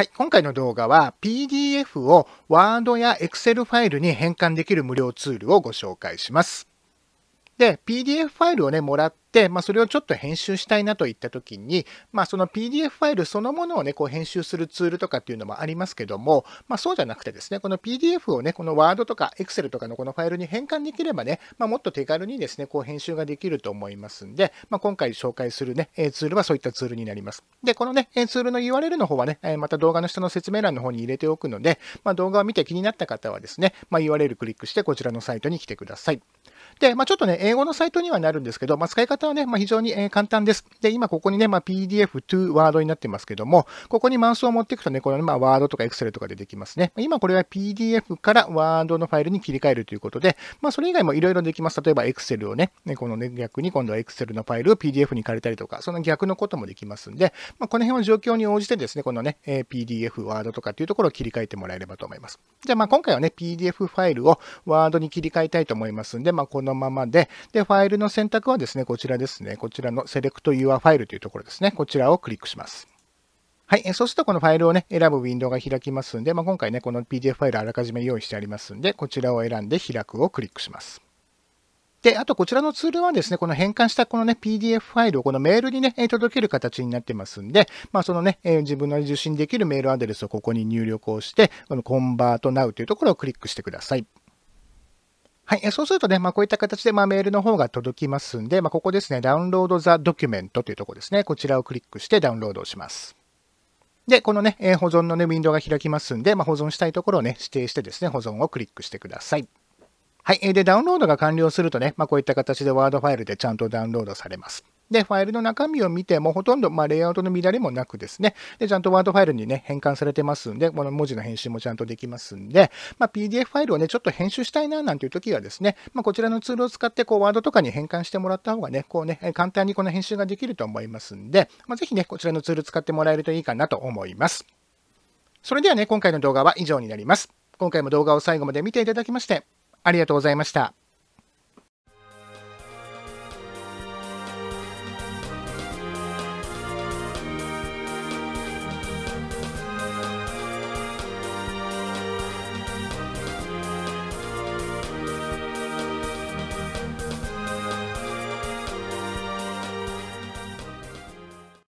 はい、今回の動画は PDF を Word や Excel ファイルに変換できる無料ツールをご紹介します。で、PDF ファイルをね、もらっ、まあ、それをちょっと編集したいなといった時に、まあ、その PDF ファイルそのものをね、こう編集するツールとかっていうのもありますけども、まあ、そうじゃなくてですね、この PDF をね、この Word とか Excel とかのこのファイルに変換できればね、まあ、もっと手軽にですね、こう編集ができると思いますんで、まあ、今回紹介するね、ツールはそういったツールになります。で、このね、ツールの URL の方はね、また動画の下の説明欄の方に入れておくので、まあ、動画を見て気になった方はですね、まあ、URL クリックしてこちらのサイトに来てください。で、まあ、ちょっとね、英語のサイトにはなるんですけど、まあ、使い方はね、まあ、非常に、え簡単です。で、今ここにね、まあ、PDF to Word になってますけども、ここにマウスを持っていくとね、この、ね、まあ、Word とか Excel とか出てきますね。今これは PDF から Word のファイルに切り替えるということで、まあ、それ以外もいろいろできます。例えば Excel をね、このね、逆に今度は Excel のファイルを PDF に変えたりとか、その逆のこともできますんで、まあ、この辺は状況に応じてですね、このね、え PDF、Word とかっていうところを切り替えてもらえればと思います。じゃあ、まあ、今回はね、PDF ファイルを Word に切り替えたいと思いますんで、まあ、このままで、で、ファイルの選択はですね、こちらですね、こちらの Select Your File というところですね、こちらをクリックします。はい。そうすると、このファイルをね、選ぶウィンドウが開きますんで、まあ、今回ね、この PDF ファイルあらかじめ用意してありますんで、こちらを選んで開くをクリックします。で、あとこちらのツールはですね、この変換したこのね、PDF ファイルをこのメールにね、届ける形になってますんで、まあそのね、自分の受信できるメールアドレスをここに入力をして、この Convert Now というところをクリックしてください。はい、そうするとね、まあ、こういった形でまあメールの方が届きますんで、まあ、ここですね、ダウンロードザドキュメントというところですね、こちらをクリックしてダウンロードをします。で、このね、保存のね、ウィンドウが開きますんで、まあ、保存したいところをね、指定してですね、保存をクリックしてください。はい、で、ダウンロードが完了するとね、まこういった形でワードファイルでちゃんとダウンロードされます。で、ファイルの中身を見ても、ほとんど、まあ、レイアウトの乱れもなくですね、で、ちゃんとワードファイルにね、変換されてますんで、この文字の編集もちゃんとできますんで、まあ、PDF ファイルをね、ちょっと編集したいな、なんていう時はですね、まあ、こちらのツールを使って、こう、ワードとかに変換してもらった方がね、こうね、簡単にこの編集ができると思いますんで、まあ、ぜひね、こちらのツール使ってもらえるといいかなと思います。それではね、今回の動画は以上になります。今回も動画を最後まで見ていただきまして、ありがとうございました。